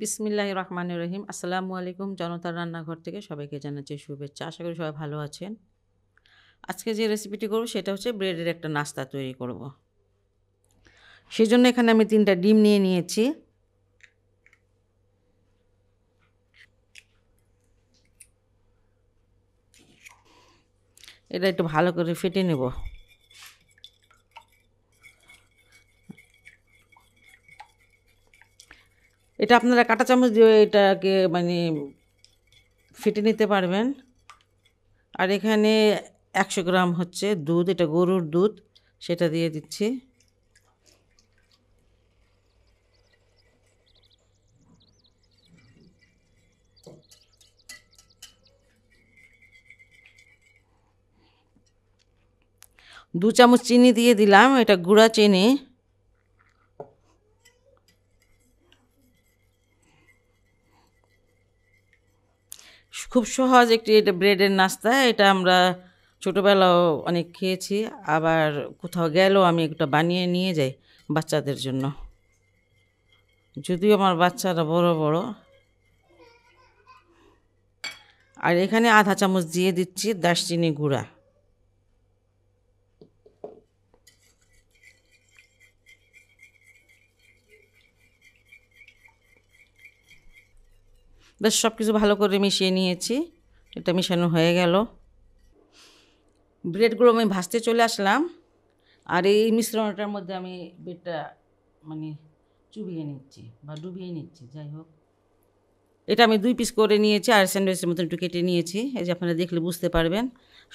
বিসমিল্লাহ রহমান রহিম আসসালামু আলাইকুম জনতার রান্নাঘর থেকে সবাইকে জানাচ্ছি শুভেচ্ছা আশা করি সবাই ভালো আছেন আজকে যে রেসিপিটি করব সেটা হচ্ছে ব্রেডের একটা নাস্তা তৈরি করব সেই জন্য এখানে আমি তিনটা ডিম নিয়ে নিয়েছি এটা একটু ভালো করে ফেটে নেব এটা আপনারা কাটা চামচ দিয়ে এটাকে মানে ফেটে নিতে পারবেন আর এখানে একশো গ্রাম হচ্ছে দুধ এটা গরুর দুধ সেটা দিয়ে দিচ্ছি দু চামচ চিনি দিয়ে দিলাম এটা গুঁড়া চিনি খুব সহজ একটি এটা ব্রেডের নাস্তা এটা আমরা ছোটোবেলাও অনেক খেয়েছি আবার কোথাও গেলেও আমি একটা বানিয়ে নিয়ে যাই বাচ্চাদের জন্য যদিও আমার বাচ্চারা বড় বড় আর এখানে আধা চামচ দিয়ে দিচ্ছি দারচিনি গুঁড়া বেশ সব কিছু ভালো করে মিশিয়ে নিয়েছি এটা মিশানো হয়ে গেল ব্রেডগুলো আমি ভাজতে চলে আসলাম আর এই মিশ্রণটার মধ্যে আমি ব্রেডটা মানে চুবিয়ে নিচ্ছি বা ডুবিয়ে নিচ্ছি যাই হোক এটা আমি দুই পিস করে নিয়েছি আর স্যান্ডউইচের মতন একটু কেটে নিয়েছি এই যে আপনারা দেখলে বুঝতে পারবেন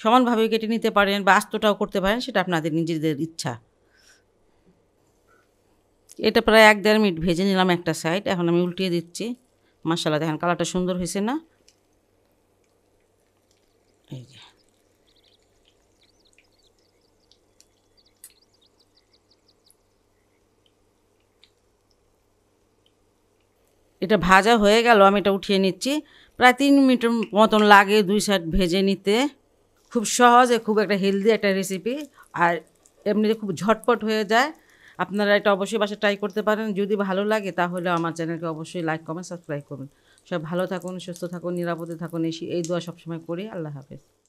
সমানভাবে কেটে নিতে পারেন বা আস্তটাও করতে পারেন সেটা আপনাদের নিজেদের ইচ্ছা এটা প্রায় এক দেড় মিনিট ভেজে নিলাম একটা সাইড এখন আমি উল্টিয়ে দিচ্ছি মাসালা দেখেন কালারটা সুন্দর হয়েছে না এই যে এটা ভাজা হয়ে গেল আমি এটা উঠিয়ে নিচ্ছি প্রায় তিন মিনিটের মতন লাগে দুই সাইড ভেজে নিতে খুব সহজে খুব একটা হেলদি একটা রেসিপি আর এমনিতে খুব ঝটপট হয়ে যায় আপনারা এটা অবশ্যই বাসা ট্রাই করতে পারেন যদি ভালো লাগে তাহলে আমার চ্যানেলকে অবশ্যই লাইক কমেন্ট সাবস্ক্রাইব করবেন সব ভালো থাকুন সুস্থ থাকুন নিরাপদে থাকুন এসি এই দোয়া সবসময় করি আল্লাহ হাফেজ